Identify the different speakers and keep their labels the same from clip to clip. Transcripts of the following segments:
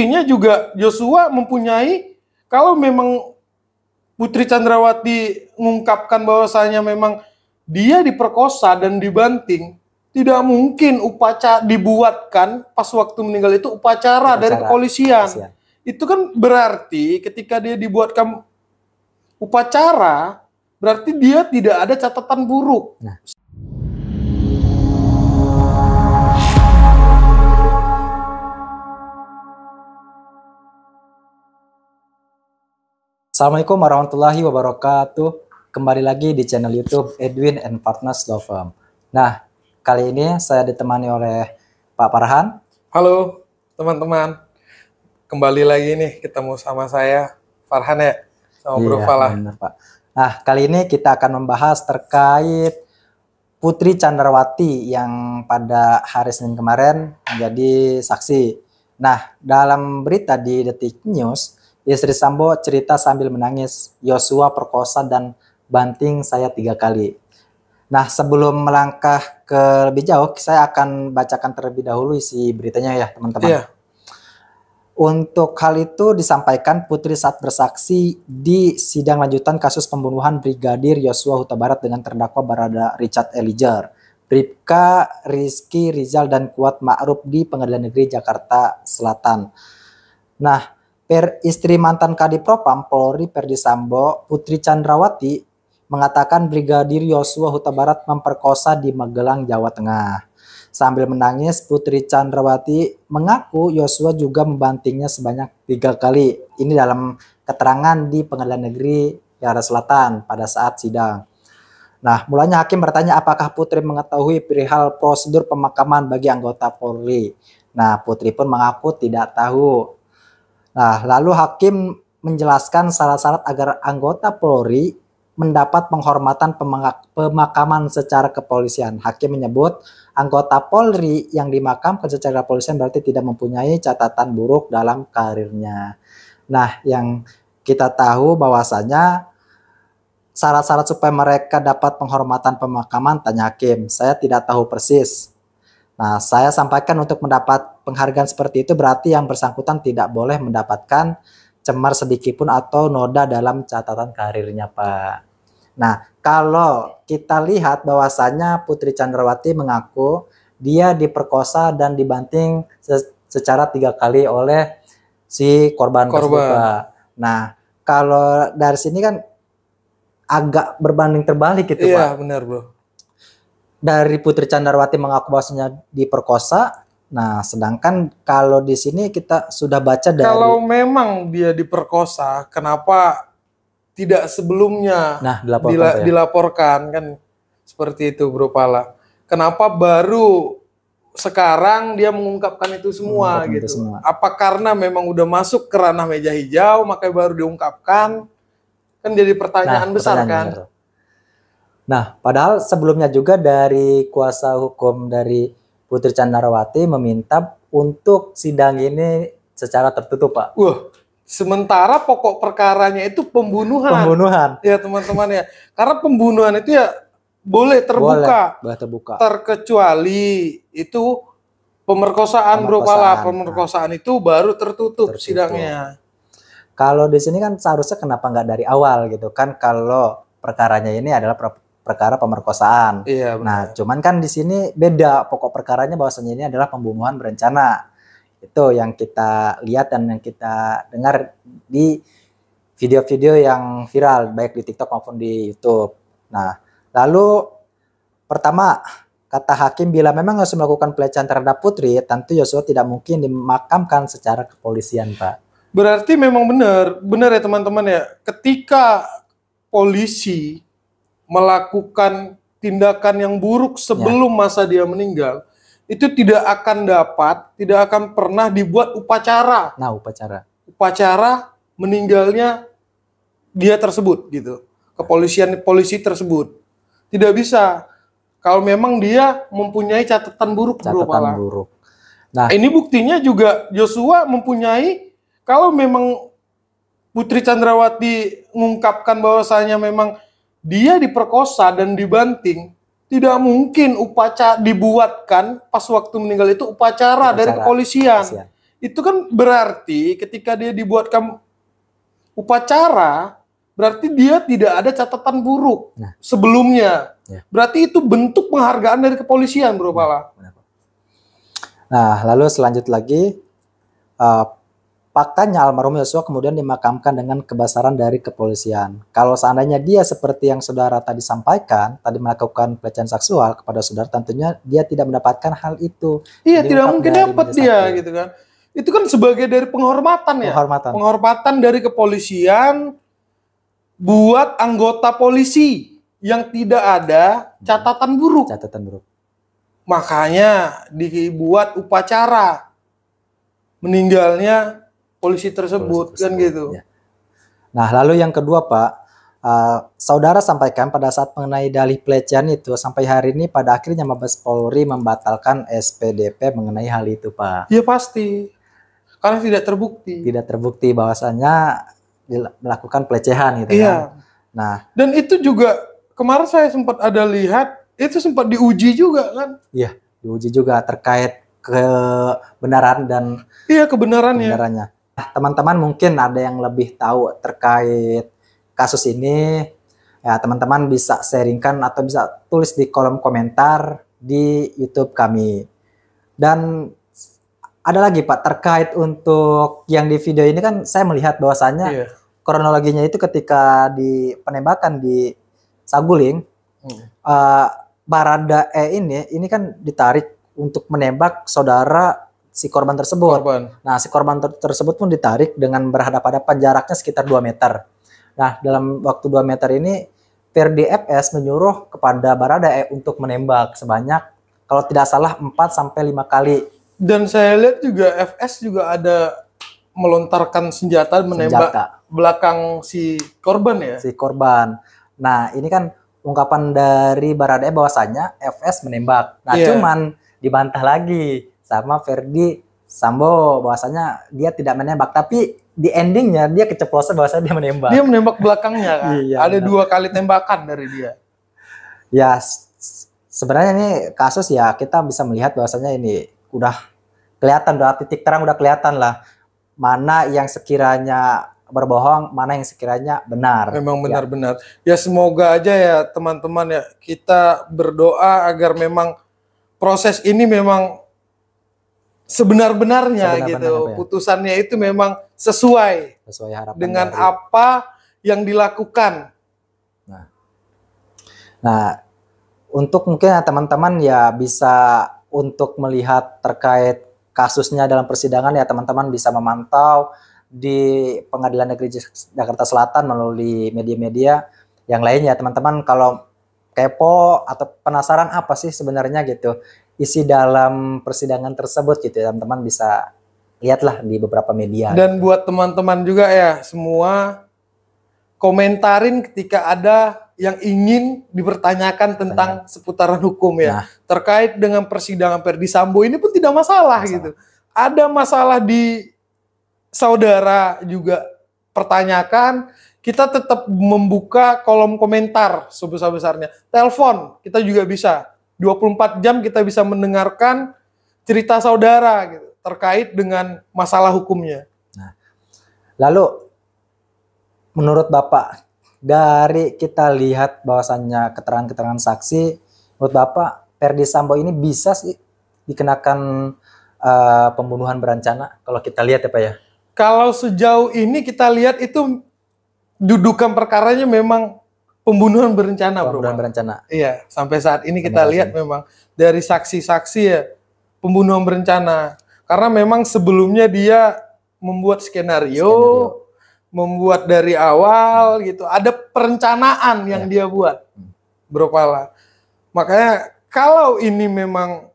Speaker 1: buktinya juga Joshua mempunyai kalau memang Putri Chandrawati mengungkapkan bahwasanya memang dia diperkosa dan dibanting, tidak mungkin upacara dibuatkan pas waktu meninggal itu upacara, upacara dari kepolisian. Itu kan berarti ketika dia dibuatkan upacara, berarti dia tidak ada catatan buruk. Nah.
Speaker 2: Assalamualaikum warahmatullahi wabarakatuh. Kembali lagi di channel YouTube Edwin and Partners Law Firm. Nah, kali ini saya ditemani oleh Pak Parhan. Halo, teman-teman. Kembali lagi nih ketemu sama saya Farhan ya, sama iya, Bro Falah. Benar, Pak. Nah, kali ini kita akan membahas terkait Putri Chandrawati yang pada hari Senin kemarin menjadi saksi. Nah, dalam berita di Detik News Istri ya, Sambo cerita sambil menangis, Yosua perkosa dan banting saya tiga kali. Nah, sebelum melangkah ke lebih jauh, saya akan bacakan terlebih dahulu isi beritanya ya, teman-teman. Yeah. Untuk hal itu disampaikan Putri saat bersaksi di sidang lanjutan kasus pembunuhan Brigadir Yosua Huta Barat dengan terdakwa Barada Richard Eliezer, Bripka Rizky Rizal dan Kuat Ma'ruf di Pengadilan Negeri Jakarta Selatan. Nah, Per istri mantan Kadipropam Polri Perdi Sambo, Putri Chandrawati mengatakan Brigadir Yosua Huta Barat memperkosa di Magelang, Jawa Tengah. Sambil menangis, Putri Chandrawati mengaku Yosua juga membantingnya sebanyak tiga kali. Ini dalam keterangan di Pengadilan Negeri Jakarta Selatan pada saat sidang. Nah, mulanya hakim bertanya apakah Putri mengetahui perihal prosedur pemakaman bagi anggota Polri. Nah, Putri pun mengaku tidak tahu Nah, lalu hakim menjelaskan syarat-syarat agar anggota Polri mendapat penghormatan pemakaman secara kepolisian. Hakim menyebut anggota Polri yang dimakamkan secara kepolisian berarti tidak mempunyai catatan buruk dalam karirnya. Nah, yang kita tahu bahwasanya syarat-syarat supaya mereka dapat penghormatan pemakaman tanya hakim. Saya tidak tahu persis. Nah, saya sampaikan untuk mendapat penghargaan seperti itu berarti yang bersangkutan tidak boleh mendapatkan cemar sedikit pun atau noda dalam catatan karirnya, Pak. Nah, kalau kita lihat bahwasannya Putri Chandrawati mengaku dia diperkosa dan dibanting secara tiga kali oleh si korban, korban. Nah, kalau dari sini kan agak berbanding terbalik gitu, iya, Pak. Iya, benar, Bro. Dari Putri Chandrawati mengaku bahwasanya diperkosa, Nah, sedangkan kalau di sini kita sudah baca dari Kalau
Speaker 1: memang dia diperkosa, kenapa tidak sebelumnya nah,
Speaker 2: dilaporkan, dila, ya?
Speaker 1: dilaporkan kan seperti itu Bro Pala. Kenapa baru sekarang dia mengungkapkan itu semua mengungkapkan gitu. Itu semua. Apa karena memang udah masuk ke ranah meja hijau makanya baru diungkapkan? Kan jadi pertanyaan nah, besar kan. Benar.
Speaker 2: Nah, padahal sebelumnya juga dari kuasa hukum dari Putri Candrawati meminta untuk sidang ini secara tertutup, Pak.
Speaker 1: Wah, sementara pokok perkaranya itu pembunuhan. Pembunuhan. Ya, teman-teman ya. Karena pembunuhan itu ya boleh terbuka. Boleh, boleh terbuka. Terkecuali itu pemerkosaan, pemerkosaan. bro pala. Pemerkosaan itu baru tertutup, tertutup. sidangnya.
Speaker 2: Kalau di sini kan seharusnya kenapa nggak dari awal gitu kan kalau perkaranya ini adalah perkara pemerkosaan. Iya, Nah, cuman kan di sini beda pokok perkaranya bahwasanya ini adalah pembunuhan berencana. Itu yang kita lihat dan yang kita dengar di video-video yang viral baik di TikTok maupun di YouTube. Nah, lalu pertama kata hakim bila memang harus melakukan pelecehan terhadap Putri, tentu Yosua tidak mungkin dimakamkan secara kepolisian,
Speaker 1: Pak. Berarti memang benar, benar ya teman-teman ya. Ketika polisi melakukan tindakan yang buruk sebelum ya. masa dia meninggal, itu tidak akan dapat, tidak akan pernah dibuat upacara. Nah, upacara. Upacara meninggalnya dia tersebut gitu. Kepolisian polisi tersebut. Tidak bisa kalau memang dia mempunyai catatan buruk catatan buruk. Nah, ini buktinya juga Joshua mempunyai kalau memang Putri Chandrawati mengungkapkan bahwasanya memang dia diperkosa dan dibanting tidak mungkin upacara dibuatkan pas waktu meninggal itu upacara, upacara dari kepolisian. kepolisian. Itu kan berarti ketika dia dibuatkan upacara berarti dia tidak ada catatan buruk nah. sebelumnya. Ya. Berarti itu bentuk penghargaan dari kepolisian, Bro Pala.
Speaker 2: Nah, lalu selanjut lagi uh, Faktanya almarhum Yosua kemudian dimakamkan dengan kebasaran dari kepolisian. Kalau seandainya dia seperti yang saudara tadi sampaikan, tadi melakukan pelecehan seksual kepada saudara, tentunya dia
Speaker 1: tidak mendapatkan hal itu. Iya, Jadi tidak mungkin dapat dia gitu kan. Itu kan sebagai dari penghormatan ya. Penghormatan. Penghormatan dari kepolisian buat anggota polisi yang tidak ada hmm. catatan buruk. Catatan buruk. Makanya dibuat upacara meninggalnya polisi tersebut, polisi kan gitu. Ya.
Speaker 2: Nah, lalu yang kedua, Pak, uh, saudara sampaikan pada saat mengenai dalih pelecehan itu sampai hari ini pada akhirnya Mabes Polri membatalkan SPDP mengenai hal itu, Pak.
Speaker 1: Iya pasti. Karena tidak
Speaker 2: terbukti. Tidak terbukti bahwasannya melakukan pelecehan gitu iya. kan. Nah,
Speaker 1: dan itu juga kemarin saya sempat ada lihat itu sempat diuji juga kan?
Speaker 2: Iya, diuji juga terkait kebenaran dan iya
Speaker 1: kebenarannya.
Speaker 2: kebenarannya nah teman-teman mungkin ada yang lebih tahu terkait kasus ini, ya teman-teman bisa sharingkan atau bisa tulis di kolom komentar di YouTube kami. Dan ada lagi Pak terkait untuk yang di video ini kan saya melihat bahwasannya iya. kronologinya itu ketika di penembakan di Saguling hmm. uh, Barada E ini ini kan ditarik untuk menembak saudara si korban tersebut. Korban. Nah, si korban ter tersebut pun ditarik dengan berhadapan-hadapan jaraknya sekitar 2 meter. Nah, dalam waktu 2 meter ini Ferdi FS menyuruh kepada Baradae untuk menembak sebanyak kalau
Speaker 1: tidak salah 4 sampai 5 kali. Dan saya lihat juga FS juga ada melontarkan senjata menembak senjata. belakang si korban ya. Si korban.
Speaker 2: Nah, ini kan ungkapan dari Baradae bahwasanya FS menembak. Nah, yeah. cuman dibantah lagi sama Ferdi Sambo bahwasanya dia tidak menembak tapi di endingnya dia keceplosan bahwasanya dia menembak. Dia menembak belakangnya kan. iya, Ada benar. dua
Speaker 1: kali tembakan dari dia.
Speaker 2: Ya sebenarnya ini kasus ya kita bisa melihat bahwasanya ini udah kelihatan udah titik terang udah kelihatan lah
Speaker 1: mana yang sekiranya berbohong, mana yang sekiranya benar. Memang ya. benar-benar. Ya. ya semoga aja ya teman-teman ya kita berdoa agar memang proses ini memang sebenar-benarnya Sebenar gitu. Ya? Putusannya itu memang sesuai, sesuai dengan dari. apa yang dilakukan. Nah,
Speaker 2: nah untuk mungkin ya teman-teman ya bisa untuk melihat terkait kasusnya dalam persidangan ya teman-teman bisa memantau di Pengadilan Negeri Jakarta Selatan melalui media-media yang lainnya teman-teman kalau kepo atau penasaran apa sih sebenarnya gitu isi dalam persidangan tersebut gitu ya teman-teman bisa lihatlah di beberapa media. Dan
Speaker 1: gitu. buat teman-teman juga ya semua komentarin ketika ada yang ingin dipertanyakan tentang Tanya. seputaran hukum ya. Nah. Terkait dengan persidangan Perdi Sambo ini pun tidak masalah, gitu. masalah gitu. Ada masalah di saudara juga pertanyakan, kita tetap membuka kolom komentar sebesar-besarnya. Telepon kita juga bisa 24 jam kita bisa mendengarkan cerita saudara gitu, terkait dengan masalah hukumnya. Nah,
Speaker 2: lalu menurut Bapak dari kita lihat bahwasannya keterangan-keterangan saksi menurut Bapak Perdi Sambo ini bisa
Speaker 1: sih dikenakan uh, pembunuhan berencana
Speaker 2: kalau kita lihat ya Pak ya?
Speaker 1: Kalau sejauh ini kita lihat itu dudukan perkaranya memang pembunuhan berencana, pembunuhan bro. berencana. Iya, sampai saat ini kita lihat memang dari saksi-saksi ya pembunuhan berencana. Karena memang sebelumnya dia membuat skenario, skenario. membuat dari awal hmm. gitu. Ada perencanaan yang iya. dia buat. Hmm. Bro Pala. Makanya kalau ini memang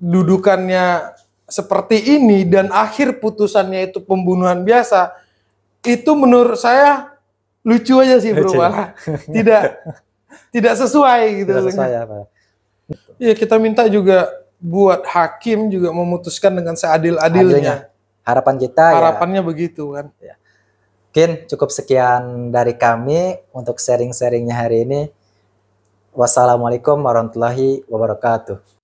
Speaker 1: dudukannya seperti ini dan akhir putusannya itu pembunuhan biasa, itu menurut saya lucu aja sih bro malah tidak tidak sesuai gitu. Tidak sesuai ya, kita minta juga buat hakim juga memutuskan dengan seadil-adilnya.
Speaker 2: Harapan kita ya. harapannya ya, begitu kan. Ya. Mungkin cukup sekian dari kami untuk sharing-sharingnya hari ini. Wassalamualaikum warahmatullahi wabarakatuh.